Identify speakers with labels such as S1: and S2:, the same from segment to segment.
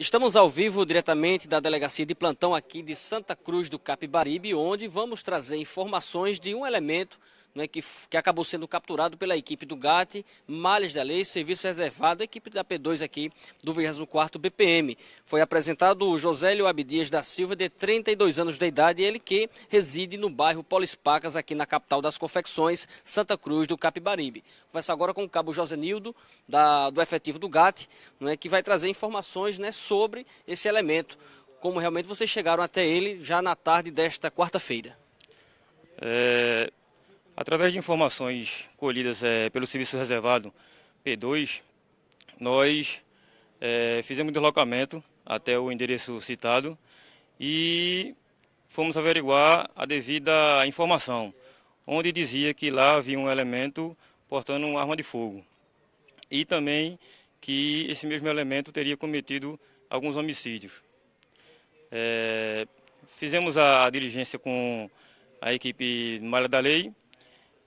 S1: Estamos ao vivo diretamente da delegacia de plantão aqui de Santa Cruz do Capibaribe, onde vamos trazer informações de um elemento né, que, que acabou sendo capturado pela equipe do GAT, Malhas da Lei, Serviço Reservado, equipe da P2 aqui do 24 BPM. Foi apresentado o Josélio Abdias da Silva, de 32 anos de idade, ele que reside no bairro Polispacas, aqui na capital das confecções, Santa Cruz do Capibaribe. Conversa agora com o cabo José Nildo, da, do efetivo do GAT, né, que vai trazer informações né, sobre esse elemento como realmente vocês chegaram até ele já na tarde desta quarta-feira.
S2: É, Através de informações colhidas é, pelo serviço reservado P2, nós é, fizemos deslocamento até o endereço citado e fomos averiguar a devida informação, onde dizia que lá havia um elemento portando uma arma de fogo e também que esse mesmo elemento teria cometido alguns homicídios. É, fizemos a, a diligência com a equipe Malha da Lei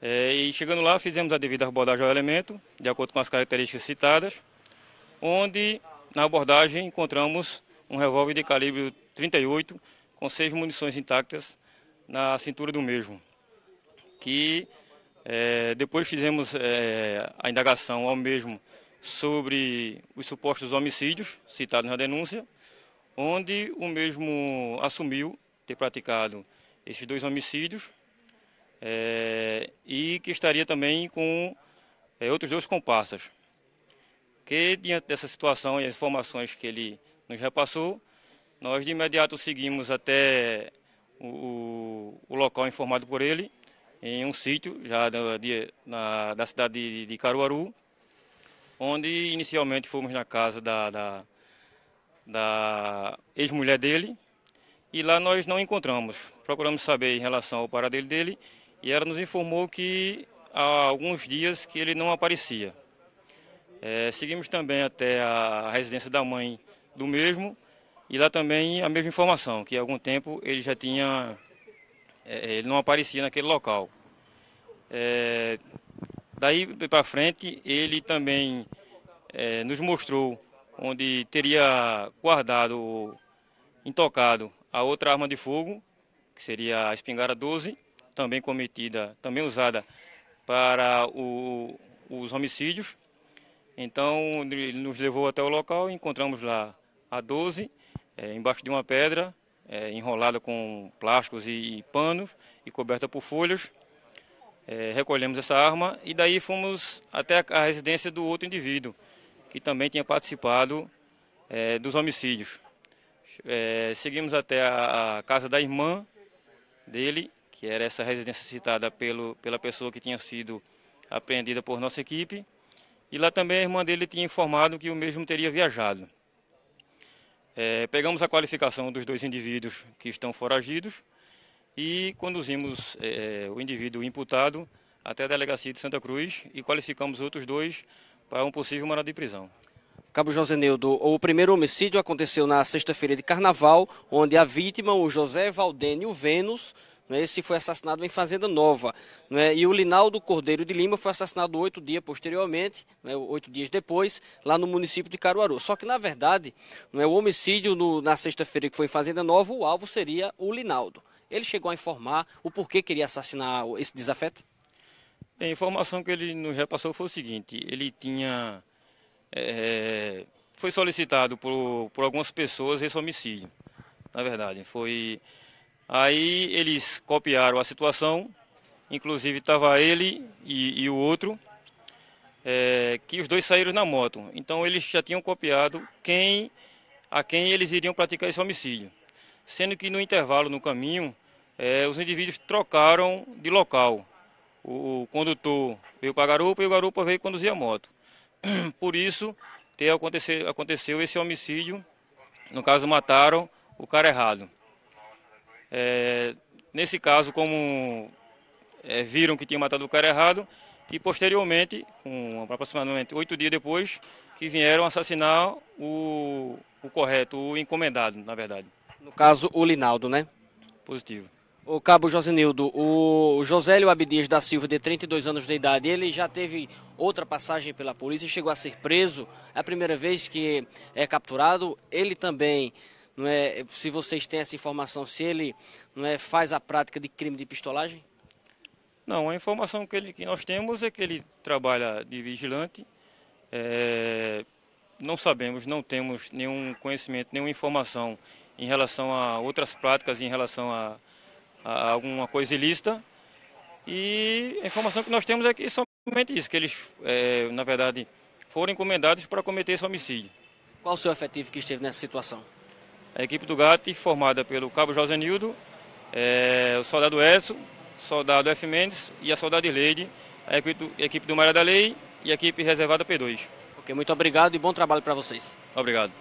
S2: é, e chegando lá, fizemos a devida abordagem ao elemento, de acordo com as características citadas, onde na abordagem encontramos um revólver de calibre 38 com seis munições intactas na cintura do mesmo. Que é, depois fizemos é, a indagação ao mesmo sobre os supostos homicídios citados na denúncia, onde o mesmo assumiu ter praticado esses dois homicídios é, e que estaria também com é, outros dois comparsas. Que diante dessa situação e as informações que ele nos repassou, nós de imediato seguimos até o, o local informado por ele, em um sítio já da, de, na, da cidade de, de, Caruaru, onde inicialmente fomos na casa da, da, da ex-mulher dele, e lá nós não encontramos. Procuramos saber em relação ao paradeiro dele e ela nos informou que há alguns dias que ele não aparecia. É, seguimos também até a residência da mãe do mesmo e lá também a mesma informação, que há algum tempo ele já tinha, é, é ele não aparecia naquele local. É, daí para frente ele também é, nos mostrou onde teria guardado, intocado a outra arma de fogo, que seria a espingarda 12, também cometida, também usada para o, os homicídios. Então, ele nos levou até o local e encontramos lá a 12, é, embaixo de uma pedra, é, enrolada com plásticos e, e, panos e coberta por folhas. É, recolhemos essa arma e daí fomos até a, residência do outro indivíduo, que também tinha participado é, dos homicídios. É, seguimos até a, a casa da irmã dele que era essa residência citada pelo, pela pessoa que tinha sido apreendida por nossa equipe. E lá também a irmã dele tinha informado que o mesmo teria viajado. É, pegamos a qualificação dos dois indivíduos que estão foragidos e conduzimos é, o indivíduo imputado até a delegacia de Santa Cruz
S1: e qualificamos outros dois para um possível mandado de prisão. Cabo José Neudo, o primeiro homicídio aconteceu na sexta-feira de carnaval, onde a vítima, o José Valdênio Vênus, né, esse foi assassinado em Fazenda Nova. Né, e o Linaldo Cordeiro de Lima foi assassinado oito dias posteriormente, né, oito dias depois, lá no município de Caruaru. Só que, na verdade, né, o homicídio no, na sexta-feira que foi em Fazenda Nova, o alvo seria o Linaldo. Ele chegou a informar o porquê queria assassinar esse desafeto? a informação que ele
S2: nos repassou foi o seguinte, ele tinha... É, foi solicitado por, por algumas pessoas esse homicídio. Na verdade, foi Aí eles copiaram a situação, inclusive estava ele e, e, o outro, é, que os dois saíram na moto. Então eles já tinham copiado quem a quem eles iriam praticar esse homicídio. Sendo que no intervalo, no caminho, é, os indivíduos trocaram de local. O, o condutor veio para a garupa e o garupa veio conduzir a moto. Por isso, ter acontecer aconteceu esse homicídio. No caso, mataram o cara errado. É, nesse caso, como é, viram que tinha matado o cara errado, e posteriormente, aproximadamente oito dias depois, que vieram assassinar o,
S1: o correto, o encomendado, na verdade. No caso, o Linaldo, né? Positivo. O cabo Josenildo, o Josélio Abdias da Silva, de 32 anos de idade, ele já teve outra passagem pela polícia, chegou a ser preso, é a primeira vez que é capturado. Ele também não é, se vocês têm essa informação, se ele não é, faz a prática de crime de pistolagem? Não, a informação que, ele, que nós temos é que ele
S2: trabalha de vigilante. É, não sabemos, não temos nenhum conhecimento, nenhuma informação em relação a outras práticas, em relação a, a alguma coisa ilícita. E a informação que nós temos é que somente isso, que eles, é, na verdade, foram encomendados para cometer esse homicídio. Qual o seu efetivo que esteve nessa situação? A equipe do GAT, formada pelo Cabo José é, o soldado Edson, o soldado F. Mendes e a soldado Leide, a equipe do, a equipe do
S1: Maria da Lei e a equipe reservada P2. Ok, muito obrigado e bom trabalho para vocês. Obrigado.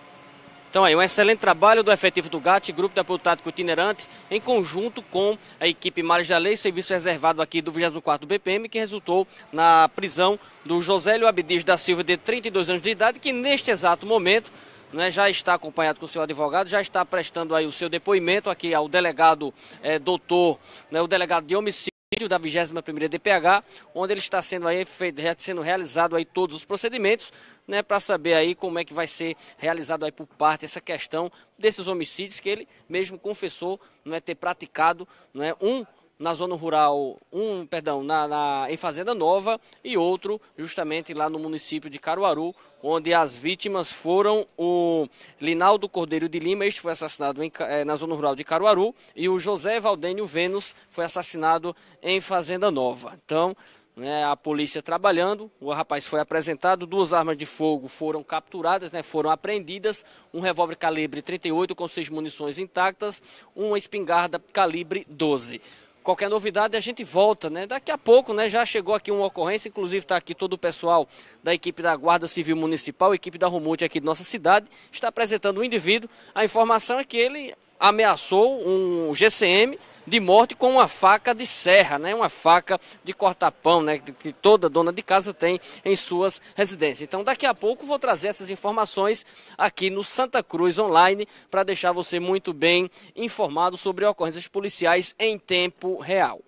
S1: Então aí, um excelente trabalho do efetivo do GAT, Grupo de Apoio Tático Itinerante, em conjunto com a equipe Mares da Lei, serviço reservado aqui do 24 BPM, que resultou na prisão do Josélio Abdias da Silva, de 32 anos de idade, que neste exato momento né, já está acompanhado com o seu advogado, já está prestando aí o seu depoimento aqui ao delegado é, doutor, né, o delegado de homicídio da 21ª DPH, onde ele está sendo aí feito, sendo realizado aí todos os procedimentos, né, para saber aí como é que vai ser realizado aí por parte essa questão desses homicídios que ele mesmo confessou, não é ter praticado, não é um na zona rural, um, perdão, na, na, em Fazenda Nova e outro justamente lá no município de Caruaru, onde as vítimas foram o Linaldo Cordeiro de Lima, este foi assassinado em, eh, na zona rural de Caruaru, e o José Valdênio Vênus foi assassinado em Fazenda Nova. Então, né, a polícia trabalhando, o rapaz foi apresentado, duas armas de fogo foram capturadas, né, foram apreendidas, um revólver calibre 38 com seis munições intactas, uma espingarda calibre 12. Qualquer novidade a gente volta, né? Daqui a pouco, né? Já chegou aqui uma ocorrência, inclusive está aqui todo o pessoal da equipe da Guarda Civil Municipal, equipe da Rumute aqui de nossa cidade, está apresentando o um indivíduo. A informação é que ele ameaçou um GCM de morte com uma faca de serra, né? Uma faca de cortapão, né? Que toda dona de casa tem em suas residências. Então, daqui a pouco vou trazer essas informações aqui no Santa Cruz Online para deixar você muito bem informado sobre ocorrências policiais em tempo real.